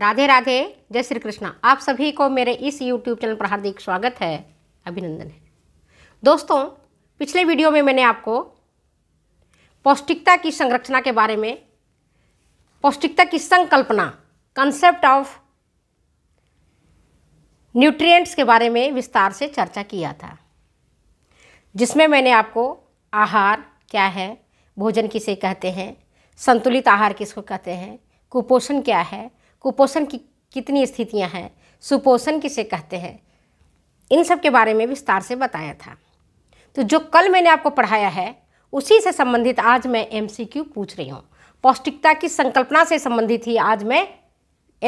राधे राधे जय श्री कृष्णा आप सभी को मेरे इस यूट्यूब चैनल पर हार्दिक स्वागत है अभिनंदन है दोस्तों पिछले वीडियो में मैंने आपको पौष्टिकता की संरचना के बारे में पौष्टिकता की संकल्पना कंसेप्ट ऑफ न्यूट्रिएंट्स के बारे में विस्तार से चर्चा किया था जिसमें मैंने आपको आहार क्या है भोजन किसे कहते हैं संतुलित आहार किसको कहते हैं कुपोषण क्या है कुपोषण की कितनी स्थितियां हैं सुपोषण किसे कहते हैं इन सब के बारे में विस्तार से बताया था तो जो कल मैंने आपको पढ़ाया है उसी से संबंधित आज मैं एम पूछ रही हूँ पौष्टिकता की संकल्पना से संबंधित ही आज मैं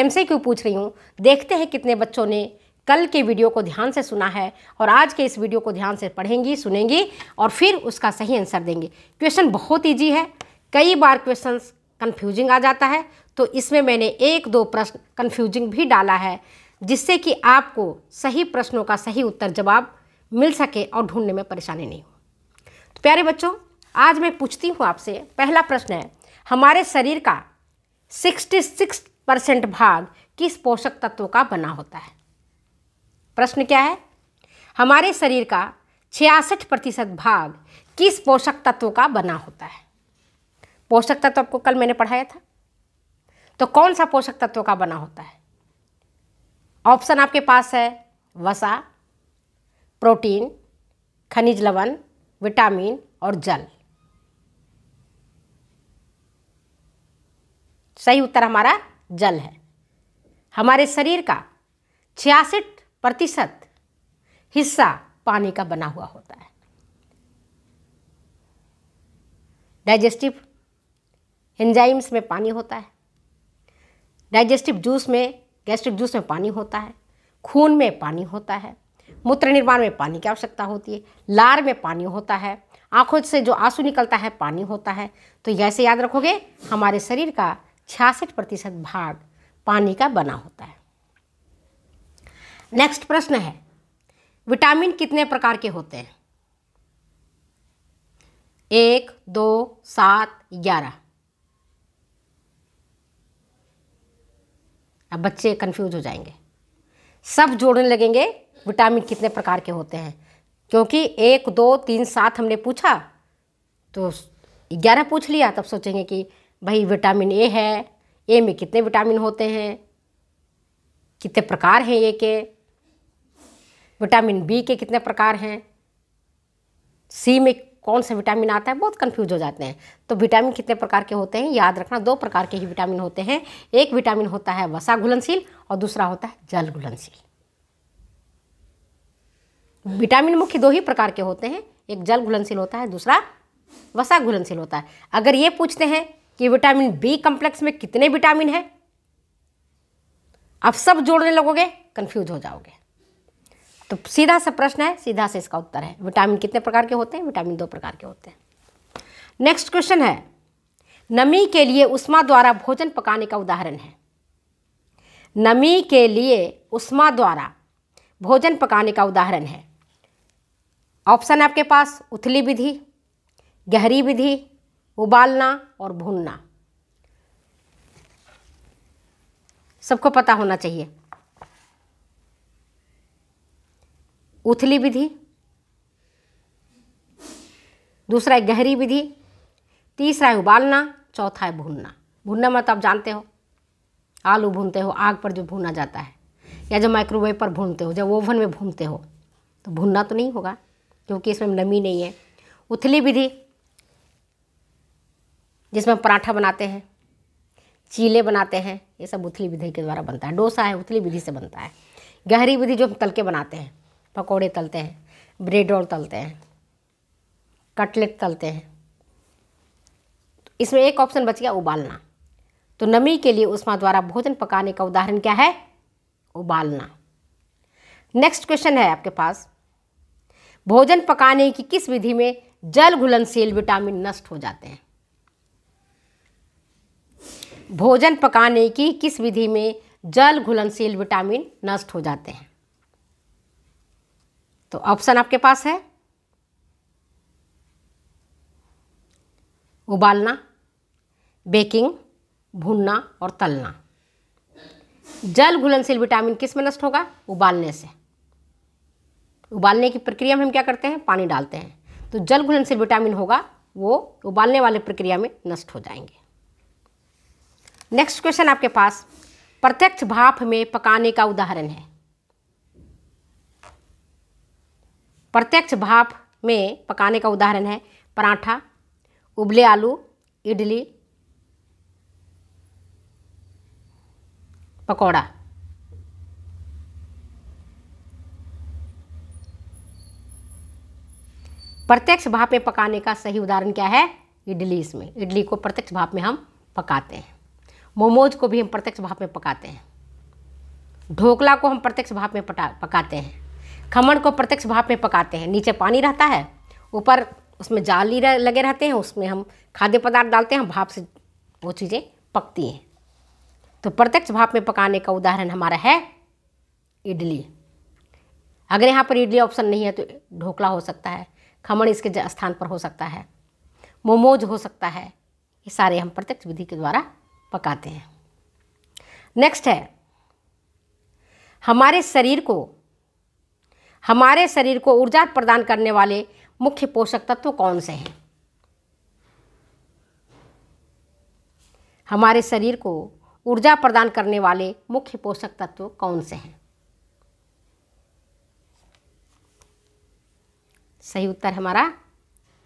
एम पूछ रही हूँ देखते हैं कितने बच्चों ने कल के वीडियो को ध्यान से सुना है और आज के इस वीडियो को ध्यान से पढ़ेंगी सुनेंगी और फिर उसका सही आंसर देंगे क्वेश्चन बहुत ईजी है कई बार क्वेश्चंस कन्फ्यूजिंग आ जाता है तो इसमें मैंने एक दो प्रश्न कन्फ्यूजिंग भी डाला है जिससे कि आपको सही प्रश्नों का सही उत्तर जवाब मिल सके और ढूंढने में परेशानी नहीं हो तो प्यारे बच्चों आज मैं पूछती हूँ आपसे पहला प्रश्न है हमारे शरीर का 66 परसेंट भाग किस पोषक तत्व का बना होता है प्रश्न क्या है हमारे शरीर का छियासठ प्रतिशत भाग किस पोषक तत्व का बना होता है पोषक तत्व तो आपको कल मैंने पढ़ाया था तो कौन सा पोषक तत्व का बना होता है ऑप्शन आपके पास है वसा प्रोटीन खनिज लवण विटामिन और जल सही उत्तर हमारा जल है हमारे शरीर का छियासठ प्रतिशत हिस्सा पानी का बना हुआ होता है डाइजेस्टिव एंजाइम्स में पानी होता है डाइजेस्टिव जूस में गैस्ट्रिक जूस में पानी होता है खून में पानी होता है मूत्र निर्माण में पानी की आवश्यकता होती है लार में पानी होता है आँखों से जो आंसू निकलता है पानी होता है तो ऐसे याद रखोगे हमारे शरीर का छियासठ प्रतिशत भाग पानी का बना होता है नेक्स्ट प्रश्न है विटामिन कितने प्रकार के होते हैं एक दो सात ग्यारह अब बच्चे कन्फ्यूज हो जाएंगे सब जोड़ने लगेंगे विटामिन कितने प्रकार के होते हैं क्योंकि एक दो तीन सात हमने पूछा तो ग्यारह पूछ लिया तब सोचेंगे कि भाई विटामिन ए है ए में कितने विटामिन होते हैं कितने प्रकार हैं ए के विटामिन बी के कितने प्रकार हैं सी में कौन सा विटामिन आता है बहुत कंफ्यूज हो जाते हैं तो विटामिन कितने प्रकार के होते हैं याद रखना दो प्रकार के ही विटामिन होते हैं एक विटामिन होता है वसा घुलनशील और दूसरा होता है जल घुलनशील विटामिन मुख्य दो ही प्रकार के होते हैं एक जल घुलनशील होता है दूसरा वसा घुलनशील होता है अगर ये पूछते हैं कि विटामिन बी कॉम्प्लेक्स में कितने विटामिन है आप सब जोड़ने लगोगे कन्फ्यूज हो जाओगे तो सीधा सा प्रश्न है सीधा से इसका उत्तर है विटामिन कितने प्रकार के होते हैं विटामिन दो प्रकार के होते हैं नेक्स्ट क्वेश्चन है नमी के लिए उष्मा द्वारा भोजन पकाने का उदाहरण है नमी के लिए उष्मा द्वारा भोजन पकाने का उदाहरण है ऑप्शन है आपके पास उथली विधि गहरी विधि उबालना और भूनना सबको पता होना चाहिए उथली विधि दूसरा है गहरी विधि तीसरा है उबालना चौथा है भूनना भूनना मत मतलब आप जानते हो आलू भूनते हो आग पर जो भूना जाता है या जब माइक्रोवेव पर भूनते हो जब ओवन में भूनते हो तो भूनना तो नहीं होगा क्योंकि इसमें नमी नहीं है उथली विधि जिसमें पराठा बनाते हैं चीले बनाते हैं ये सब उथली विधि के द्वारा बनता है डोसा है उथली विधि से बनता है गहरी विधि जो हम तल के बनाते हैं पकोड़े तलते हैं ब्रेड रोल तलते हैं कटलेट तलते हैं तो इसमें एक ऑप्शन बच गया उबालना तो नमी के लिए उष्मा द्वारा भोजन पकाने का उदाहरण क्या है उबालना नेक्स्ट क्वेश्चन है आपके पास भोजन पकाने की किस विधि में जल घुलनशील विटामिन नष्ट हो जाते हैं भोजन पकाने की किस विधि में जल घुलनशील विटामिन नष्ट हो जाते हैं तो ऑप्शन आपके पास है उबालना बेकिंग भूनना और तलना जल घुलनशील विटामिन किस में नष्ट होगा उबालने से उबालने की प्रक्रिया में हम क्या करते हैं पानी डालते हैं तो जल घुलनशील विटामिन होगा वो उबालने वाले प्रक्रिया में नष्ट हो जाएंगे नेक्स्ट क्वेश्चन आपके पास प्रत्यक्ष भाप में पकाने का उदाहरण है प्रत्यक्ष भाप में पकाने का उदाहरण है पराठा उबले आलू इडली पकौड़ा प्रत्यक्ष भाप में पकाने का सही उदाहरण क्या है इडली इसमें इडली को प्रत्यक्ष भाप में हम पकाते हैं मोमोज को भी हम प्रत्यक्ष भाप में पकाते हैं ढोकला को हम प्रत्यक्ष भाप में पटा पकाते हैं खमण को प्रत्यक्ष भाप में पकाते हैं नीचे पानी रहता है ऊपर उसमें जाली रह, लगे रहते हैं उसमें हम खाद्य पदार्थ डालते हैं भाप से वो चीज़ें पकती हैं तो प्रत्यक्ष भाप में पकाने का उदाहरण हमारा है इडली अगर यहाँ पर इडली ऑप्शन नहीं है तो ढोकला हो सकता है खमण इसके स्थान पर हो सकता है मोमोज हो सकता है ये सारे हम प्रत्यक्ष विधि के द्वारा पकाते हैं नेक्स्ट है हमारे शरीर को हमारे शरीर को ऊर्जा प्रदान करने वाले मुख्य पोषक तत्व कौन से हैं हमारे शरीर को ऊर्जा प्रदान करने वाले मुख्य पोषक तत्व कौन से हैं सही उत्तर हमारा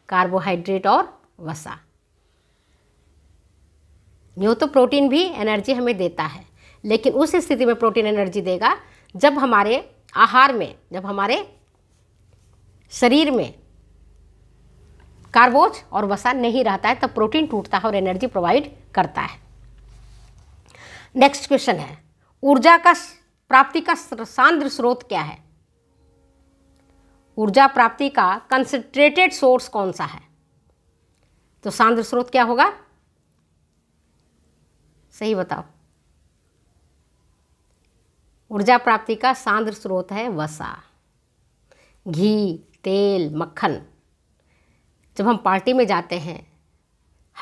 कार्बोहाइड्रेट और वसा यो तो प्रोटीन भी एनर्जी हमें देता है लेकिन उस स्थिति में प्रोटीन एनर्जी देगा जब हमारे आहार में जब हमारे शरीर में कार्बोज और वसा नहीं रहता है तब प्रोटीन टूटता है और एनर्जी प्रोवाइड करता है नेक्स्ट क्वेश्चन है ऊर्जा का प्राप्ति का सांद्र स्रोत क्या है ऊर्जा प्राप्ति का कंसेंट्रेटेड सोर्स कौन सा है तो सांद्र स्रोत क्या होगा सही बताओ ऊर्जा प्राप्ति का सांद्र स्रोत है वसा घी तेल मक्खन जब हम पार्टी में जाते हैं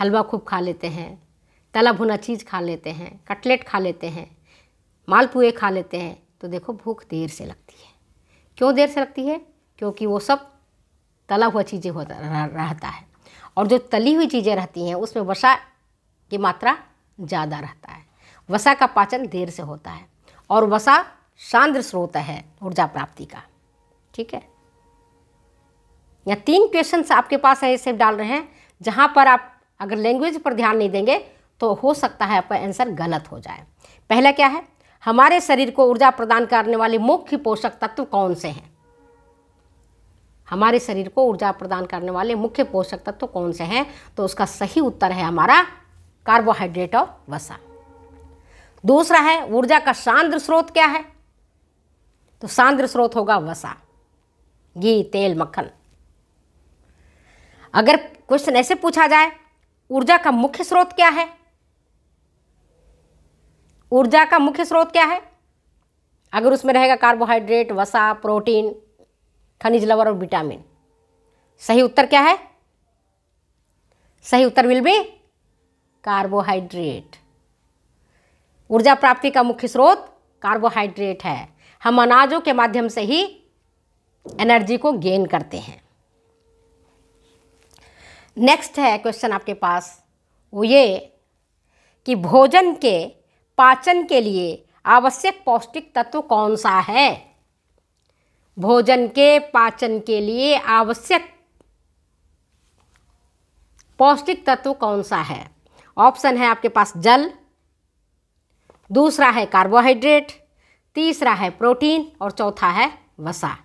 हलवा खूब खा लेते हैं तला भुना चीज़ खा लेते हैं कटलेट खा लेते हैं मालपुए खा लेते हैं तो देखो भूख देर से लगती है क्यों देर से लगती है क्योंकि वो सब तला हुआ चीज़ें होता रहता है और जो तली हुई चीज़ें रहती हैं उसमें वसा की मात्रा ज़्यादा रहता है वसा का पाचन देर से होता है और वसा सांद्र स्रोत है ऊर्जा प्राप्ति का ठीक है या तीन क्वेश्चन आपके पास है डाल रहे हैं जहां पर आप अगर लैंग्वेज पर ध्यान नहीं देंगे तो हो सकता है आपका आंसर गलत हो जाए पहला क्या है हमारे शरीर को ऊर्जा प्रदान करने वाले मुख्य पोषक तत्व कौन से हैं हमारे शरीर को ऊर्जा प्रदान करने वाले मुख्य पोषक तत्व कौन से हैं तो उसका सही उत्तर है हमारा कार्बोहाइड्रेट और वसा दूसरा है ऊर्जा का सांद्र स्रोत क्या है तो सांद्र स्रोत होगा वसा घी तेल मक्खन अगर क्वेश्चन ऐसे पूछा जाए ऊर्जा का मुख्य स्रोत क्या है ऊर्जा का मुख्य स्रोत क्या है अगर उसमें रहेगा कार्बोहाइड्रेट वसा प्रोटीन खनिज लवण और विटामिन सही उत्तर क्या है सही उत्तर विल बी कार्बोहाइड्रेट ऊर्जा प्राप्ति का मुख्य स्रोत कार्बोहाइड्रेट है हम अनाजों के माध्यम से ही एनर्जी को गेन करते हैं नेक्स्ट है क्वेश्चन आपके पास वो ये कि भोजन के पाचन के लिए आवश्यक पौष्टिक तत्व कौन सा है भोजन के पाचन के लिए आवश्यक पौष्टिक तत्व कौन सा है ऑप्शन है आपके पास जल दूसरा है कार्बोहाइड्रेट तीसरा है प्रोटीन और चौथा है वसा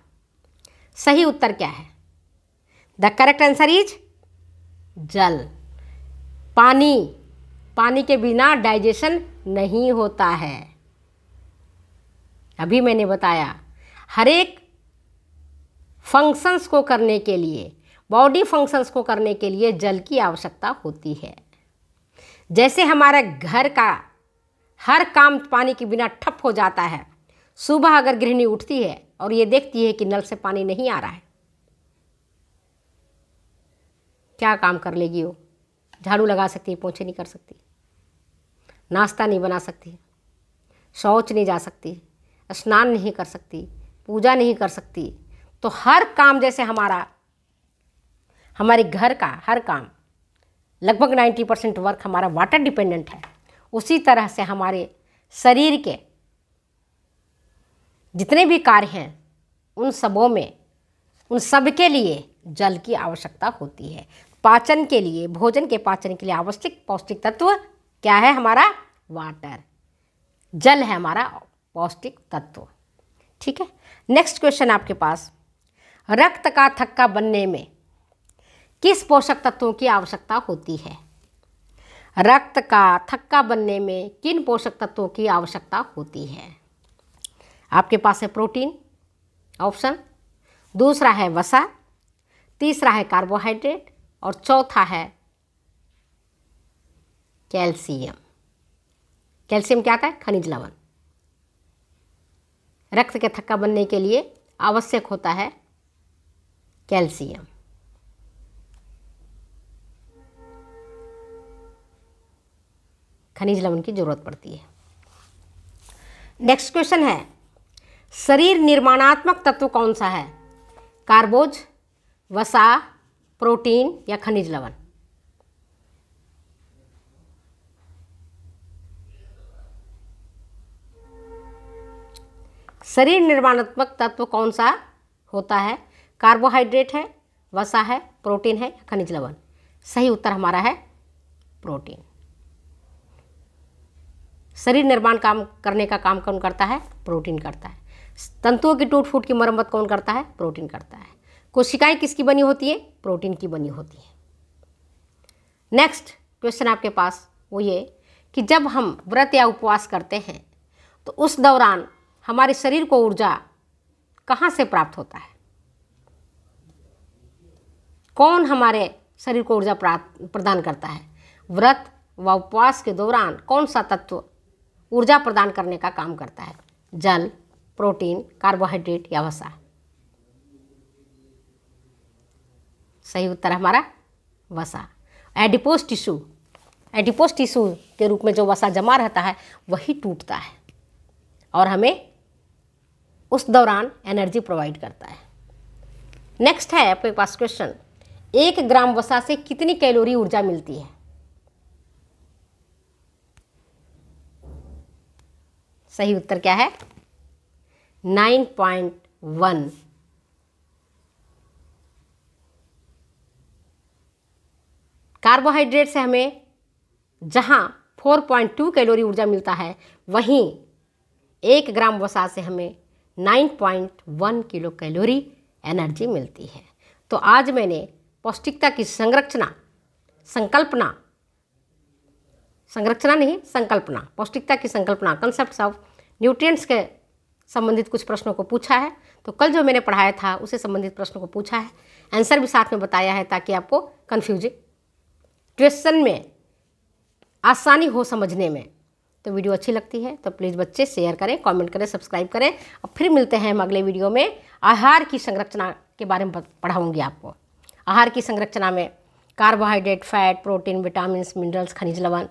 सही उत्तर क्या है द करेक्ट आंसर इज जल पानी पानी के बिना डाइजेशन नहीं होता है अभी मैंने बताया हर एक फंक्शंस को करने के लिए बॉडी फंक्शंस को करने के लिए जल की आवश्यकता होती है जैसे हमारा घर का हर काम पानी के बिना ठप हो जाता है सुबह अगर गृहिणी उठती है और ये देखती है कि नल से पानी नहीं आ रहा है क्या काम कर लेगी वो झाड़ू लगा सकती है पोछे नहीं कर सकती नाश्ता नहीं बना सकती शौच नहीं जा सकती स्नान नहीं कर सकती पूजा नहीं कर सकती तो हर काम जैसे हमारा हमारे घर का हर काम लगभग 90 परसेंट वर्क हमारा वाटर डिपेंडेंट है उसी तरह से हमारे शरीर के जितने भी कार्य हैं उन सबों में उन सब के लिए जल की आवश्यकता होती है पाचन के लिए भोजन के पाचन के लिए आवश्यक पौष्टिक तत्व क्या है हमारा वाटर जल है हमारा पौष्टिक तत्व ठीक है नेक्स्ट क्वेश्चन आपके पास रक्त का थक्का बनने में किस पोषक तत्वों की आवश्यकता होती है रक्त का थक्का बनने में किन पोषक तत्वों की आवश्यकता होती है आपके पास है प्रोटीन ऑप्शन दूसरा है वसा तीसरा है कार्बोहाइड्रेट और चौथा है कैल्शियम कैल्शियम क्या आता है खनिज लवण रक्त के थक्का बनने के लिए आवश्यक होता है कैल्शियम खनिज लवण की जरूरत पड़ती है नेक्स्ट क्वेश्चन है शरीर निर्माणात्मक तत्व कौन सा है कार्बोज वसा प्रोटीन या खनिज लवण शरीर निर्माणात्मक तत्व कौन सा होता है कार्बोहाइड्रेट है वसा है प्रोटीन है खनिज लवण सही उत्तर हमारा है प्रोटीन शरीर निर्माण काम करने का काम कौन करता है प्रोटीन करता है तंतुओं की टूट फूट की मरम्मत कौन करता है प्रोटीन करता है कोशिकाएं किसकी बनी होती हैं प्रोटीन की बनी होती हैं नेक्स्ट क्वेश्चन आपके पास वो ये कि जब हम व्रत या उपवास करते हैं तो उस दौरान हमारे शरीर को ऊर्जा कहाँ से प्राप्त होता है कौन हमारे शरीर को ऊर्जा प्रदान करता है व्रत व उपवास के दौरान कौन सा तत्व ऊर्जा प्रदान करने का काम करता है जल प्रोटीन कार्बोहाइड्रेट या वसा सही उत्तर हमारा वसा एडिपोज टिश्यू एडिपोज टिश्यू के रूप में जो वसा जमा रहता है वही टूटता है और हमें उस दौरान एनर्जी प्रोवाइड करता है नेक्स्ट है आपके पास क्वेश्चन एक ग्राम वसा से कितनी कैलोरी ऊर्जा मिलती है सही उत्तर क्या है नाइन पॉइंट वन कार्बोहाइड्रेट से हमें पॉइंट 4.2 कैलोरी ऊर्जा मिलता है वहीं एक ग्राम वसा से हमें 9.1 किलो कैलोरी एनर्जी मिलती है तो आज मैंने पौष्टिकता की संरचना संकल्पना संरचना नहीं संकल्पना पौष्टिकता की संकल्पना कंसेप्ट ऑफ न्यूट्रिएंट्स के संबंधित कुछ प्रश्नों को पूछा है तो कल जो मैंने पढ़ाया था उसे संबंधित प्रश्नों को पूछा है आंसर भी साथ में बताया है ताकि आपको कन्फ्यूजिंग क्वेश्चन में आसानी हो समझने में तो वीडियो अच्छी लगती है तो प्लीज़ बच्चे शेयर करें कमेंट करें सब्सक्राइब करें और फिर मिलते हैं हम अगले वीडियो में आहार की संरचना के बारे में पढ़ाऊँगी आपको आहार की संरचना में carbohydrate fat protein vitamin minerals खनिज लवण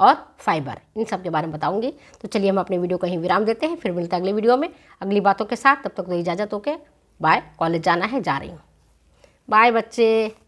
और फाइबर इन सब के बारे में बताऊंगी तो चलिए हम अपने वीडियो को ही विराम देते हैं फिर मिलते हैं अगले वीडियो में अगली बातों के साथ तब तक तो इजाज़त होके बाय कॉलेज जाना है जा रही हूँ बाय बच्चे